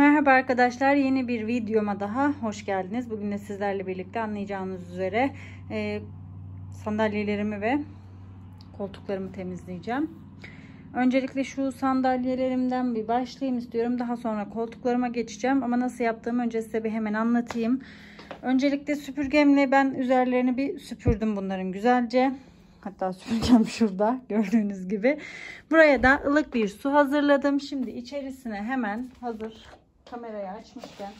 Merhaba arkadaşlar yeni bir videoma daha hoş geldiniz. Bugün de sizlerle birlikte anlayacağınız üzere e, sandalyelerimi ve koltuklarımı temizleyeceğim. Öncelikle şu sandalyelerimden bir başlayayım istiyorum. Daha sonra koltuklarıma geçeceğim ama nasıl yaptığımı önce size bir hemen anlatayım. Öncelikle süpürgemle ben üzerlerini bir süpürdüm bunların güzelce. Hatta süpürgem şurada gördüğünüz gibi. Buraya da ılık bir su hazırladım. Şimdi içerisine hemen hazır kamerayı açmışken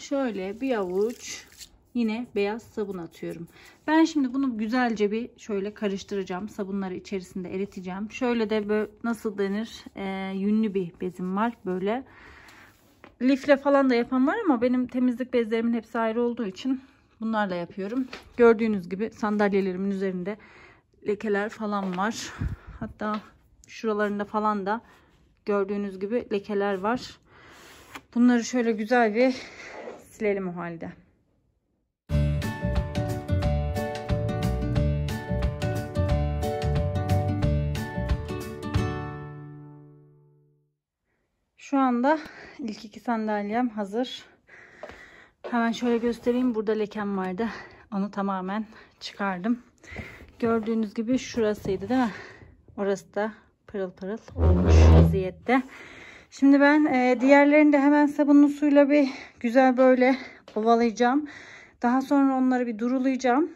şöyle bir avuç yine beyaz sabun atıyorum. Ben şimdi bunu güzelce bir şöyle karıştıracağım. Sabunları içerisinde eriteceğim. Şöyle de böyle nasıl denir e, yünlü bir bezim var böyle. Lifle falan da yapan var ama benim temizlik bezlerimin hepsi ayrı olduğu için bunlarla yapıyorum. Gördüğünüz gibi sandalyelerimin üzerinde lekeler falan var. Hatta şuralarında falan da Gördüğünüz gibi lekeler var. Bunları şöyle güzel bir silelim o halde. Şu anda ilk iki sandalyem hazır. Hemen şöyle göstereyim. Burada lekem vardı. Onu tamamen çıkardım. Gördüğünüz gibi şurasıydı değil mi? Orası da pırıl pırıl olmuş vaziyette. Şimdi ben e, diğerlerini de hemen sabunlu suyla bir güzel böyle ovalayacağım. Daha sonra onları bir durulayacağım.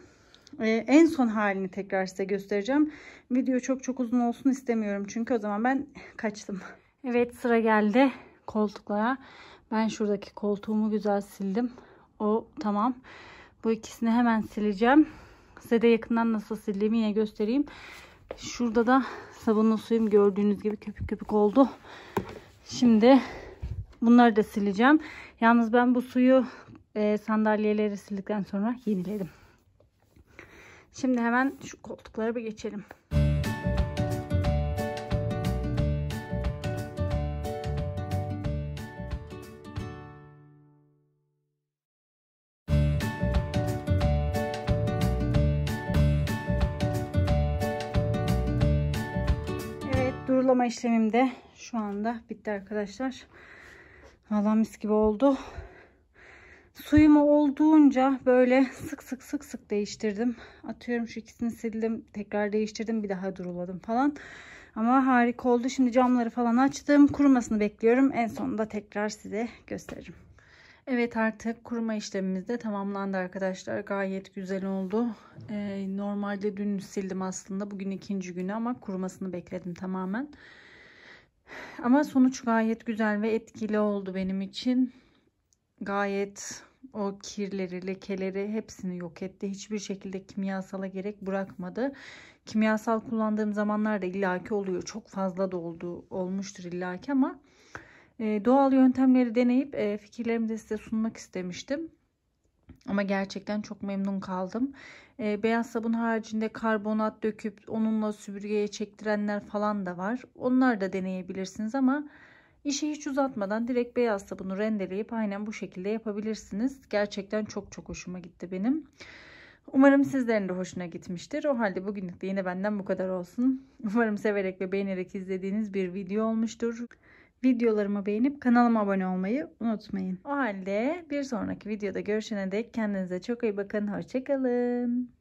Ee, en son halini tekrar size göstereceğim. Video çok çok uzun olsun istemiyorum. Çünkü o zaman ben kaçtım. Evet sıra geldi koltuklara. Ben şuradaki koltuğumu güzel sildim. O tamam. Bu ikisini hemen sileceğim. Size de yakından nasıl sildiğimi yine göstereyim. Şurada da sabunlu suyum gördüğünüz gibi köpük köpük oldu. Şimdi bunları da sileceğim. Yalnız ben bu suyu e, sandalyeleri sildikten sonra yeniledim. Şimdi hemen şu koltuklara bir geçelim. Uygulama işlemim de şu anda bitti arkadaşlar. Valla mis gibi oldu. Suyumu olduğunca böyle sık sık sık sık değiştirdim. Atıyorum şu ikisini sildim. Tekrar değiştirdim. Bir daha duruladım falan. Ama harika oldu. Şimdi camları falan açtım. Kurumasını bekliyorum. En sonunda tekrar size gösteririm. Evet artık kuruma işlemimiz de tamamlandı arkadaşlar. Gayet güzel oldu. Ee, normalde dün sildim aslında. Bugün ikinci günü ama kurumasını bekledim tamamen. Ama sonuç gayet güzel ve etkili oldu benim için. Gayet o kirleri, lekeleri hepsini yok etti. Hiçbir şekilde kimyasala gerek bırakmadı. Kimyasal kullandığım zamanlarda illaki oluyor. Çok fazla da oldu, olmuştur illaki ama ee, doğal yöntemleri deneyip e, fikirlerimi de size sunmak istemiştim. Ama gerçekten çok memnun kaldım. Ee, beyaz sabun haricinde karbonat döküp onunla süpürgeye çektirenler falan da var. Onlar da deneyebilirsiniz ama işi hiç uzatmadan direkt beyaz sabunu rendeleyip aynen bu şekilde yapabilirsiniz. Gerçekten çok çok hoşuma gitti benim. Umarım sizlerin de hoşuna gitmiştir. O halde bugünlük de yine benden bu kadar olsun. Umarım severek ve beğenerek izlediğiniz bir video olmuştur. Videolarımı beğenip kanalıma abone olmayı unutmayın. O halde bir sonraki videoda görüşene dek kendinize çok iyi bakın. Hoşçakalın.